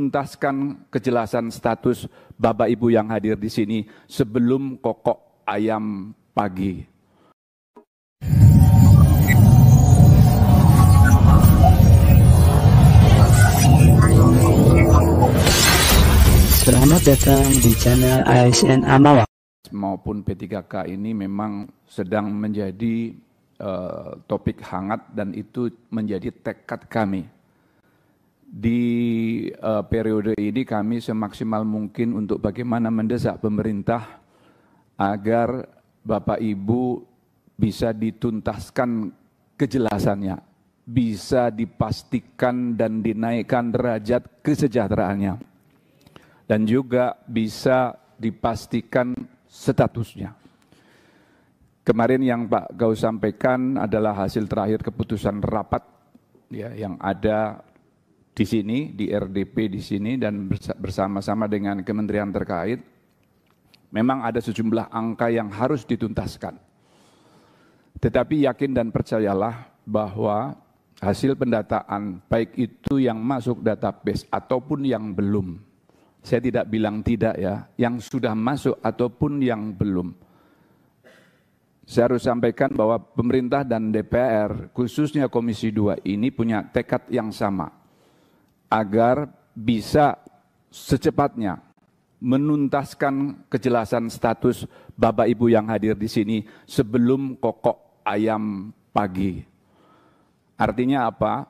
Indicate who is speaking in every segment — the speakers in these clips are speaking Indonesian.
Speaker 1: tuntaskan kejelasan status Bapak Ibu yang hadir di sini sebelum kokok ayam pagi. Selamat datang di channel ASN Amawa. Maupun P3K ini memang sedang menjadi uh, topik hangat dan itu menjadi tekad kami di uh, periode ini kami semaksimal mungkin untuk bagaimana mendesak pemerintah agar Bapak Ibu bisa dituntaskan kejelasannya, bisa dipastikan dan dinaikkan derajat kesejahteraannya, dan juga bisa dipastikan statusnya. Kemarin yang Pak Gau sampaikan adalah hasil terakhir keputusan rapat ya, yang ada di sini, di RDP di sini dan bersama-sama dengan kementerian terkait, memang ada sejumlah angka yang harus dituntaskan. Tetapi yakin dan percayalah bahwa hasil pendataan baik itu yang masuk database ataupun yang belum. Saya tidak bilang tidak ya, yang sudah masuk ataupun yang belum. Saya harus sampaikan bahwa pemerintah dan DPR, khususnya Komisi 2 ini punya tekad yang sama agar bisa secepatnya menuntaskan kejelasan status Bapak Ibu yang hadir di sini sebelum kokok ayam pagi. Artinya apa?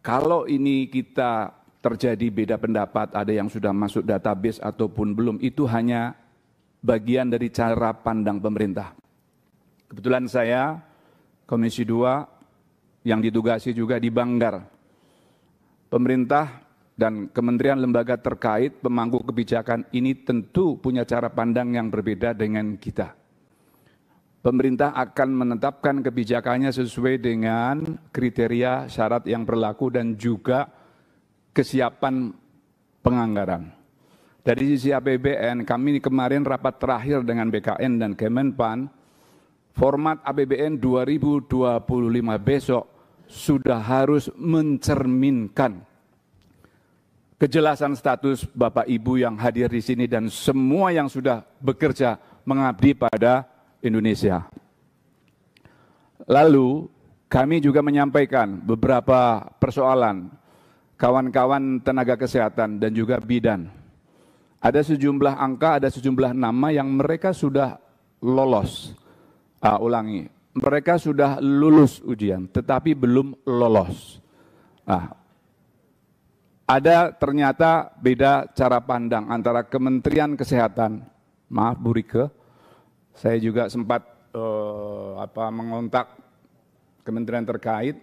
Speaker 1: Kalau ini kita terjadi beda pendapat, ada yang sudah masuk database ataupun belum, itu hanya bagian dari cara pandang pemerintah. Kebetulan saya Komisi 2 yang ditugasi juga di Banggar pemerintah dan kementerian lembaga terkait pemangku kebijakan ini tentu punya cara pandang yang berbeda dengan kita. Pemerintah akan menetapkan kebijakannya sesuai dengan kriteria syarat yang berlaku dan juga kesiapan penganggaran. Dari sisi APBN, kami kemarin rapat terakhir dengan BKN dan Kemenpan, format APBN 2025 besok sudah harus mencerminkan kejelasan status Bapak Ibu yang hadir di sini dan semua yang sudah bekerja mengabdi pada Indonesia. Lalu kami juga menyampaikan beberapa persoalan kawan-kawan tenaga kesehatan dan juga bidan. Ada sejumlah angka, ada sejumlah nama yang mereka sudah lolos. Uh, ulangi, mereka sudah lulus ujian, tetapi belum lolos. Nah, ada ternyata beda cara pandang antara Kementerian Kesehatan, maaf Bu Rike, saya juga sempat eh, apa, mengontak Kementerian terkait,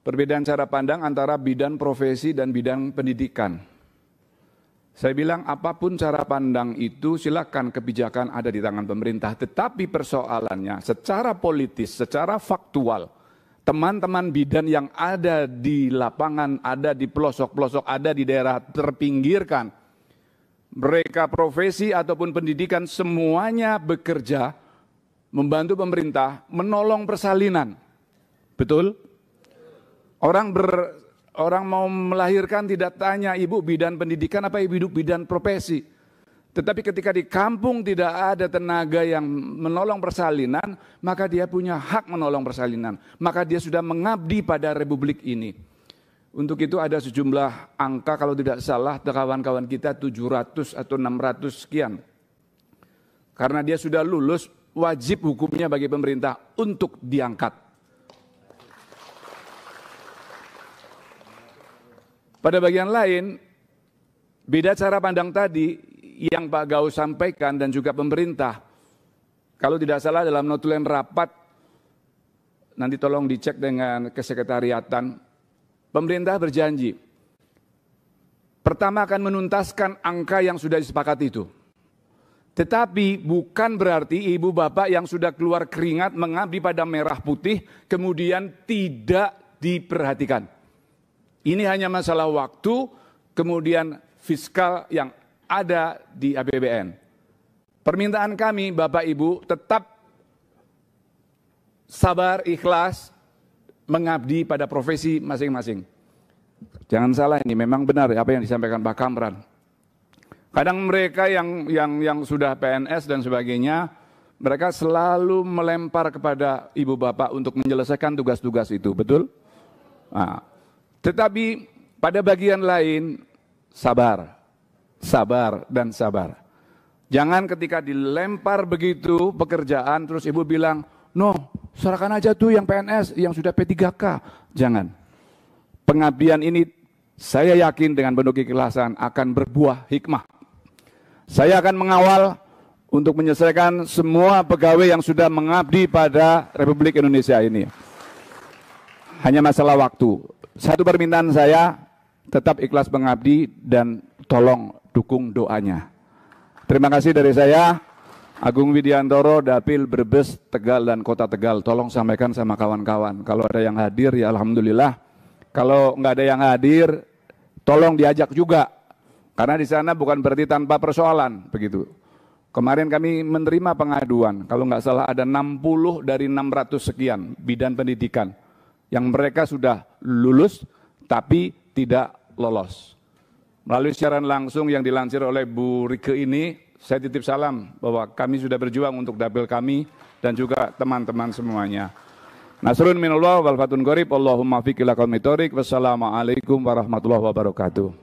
Speaker 1: perbedaan cara pandang antara bidan profesi dan bidan pendidikan. Saya bilang apapun cara pandang itu silakan kebijakan ada di tangan pemerintah. Tetapi persoalannya secara politis, secara faktual, teman-teman bidan yang ada di lapangan, ada di pelosok-pelosok, ada di daerah terpinggirkan, mereka profesi ataupun pendidikan semuanya bekerja membantu pemerintah menolong persalinan. Betul? Orang ber, Orang mau melahirkan tidak tanya ibu bidan pendidikan apa ibu bidan profesi. Tetapi ketika di kampung tidak ada tenaga yang menolong persalinan, maka dia punya hak menolong persalinan. Maka dia sudah mengabdi pada republik ini. Untuk itu ada sejumlah angka kalau tidak salah kawan-kawan kita 700 atau 600 sekian. Karena dia sudah lulus, wajib hukumnya bagi pemerintah untuk diangkat. Pada bagian lain, beda cara pandang tadi yang Pak Gau sampaikan dan juga pemerintah. Kalau tidak salah dalam notulen rapat, nanti tolong dicek dengan kesekretariatan, pemerintah berjanji pertama akan menuntaskan angka yang sudah disepakati itu. Tetapi bukan berarti ibu bapak yang sudah keluar keringat mengabdi pada merah putih kemudian tidak diperhatikan. Ini hanya masalah waktu, kemudian fiskal yang ada di APBN. Permintaan kami, Bapak Ibu, tetap sabar, ikhlas, mengabdi pada profesi masing-masing. Jangan salah ini, memang benar apa yang disampaikan Pak Kamran. Kadang mereka yang yang yang sudah PNS dan sebagainya, mereka selalu melempar kepada ibu bapak untuk menyelesaikan tugas-tugas itu, betul? Nah, tetapi pada bagian lain sabar, sabar dan sabar. Jangan ketika dilempar begitu pekerjaan terus ibu bilang, "No, serahkan aja tuh yang PNS yang sudah P3K." Jangan. Pengabdian ini saya yakin dengan penuh keikhlasan akan berbuah hikmah. Saya akan mengawal untuk menyelesaikan semua pegawai yang sudah mengabdi pada Republik Indonesia ini. Hanya masalah waktu satu permintaan saya tetap ikhlas mengabdi dan tolong dukung doanya. Terima kasih dari saya Agung Widiantoro, Dapil Brebes, Tegal dan Kota Tegal. Tolong sampaikan sama kawan-kawan. Kalau ada yang hadir ya alhamdulillah. Kalau nggak ada yang hadir, tolong diajak juga. Karena di sana bukan berarti tanpa persoalan begitu. Kemarin kami menerima pengaduan, kalau nggak salah ada 60 dari 600 sekian bidan pendidikan yang mereka sudah lulus tapi tidak lolos. Melalui siaran langsung yang dilansir oleh Bu Rike ini, saya titip salam bahwa kami sudah berjuang untuk dapil kami dan juga teman-teman semuanya. Nasrun minallah wal fatun gharib, Allahumma fiqilakal mitorik, wassalamualaikum warahmatullahi wabarakatuh.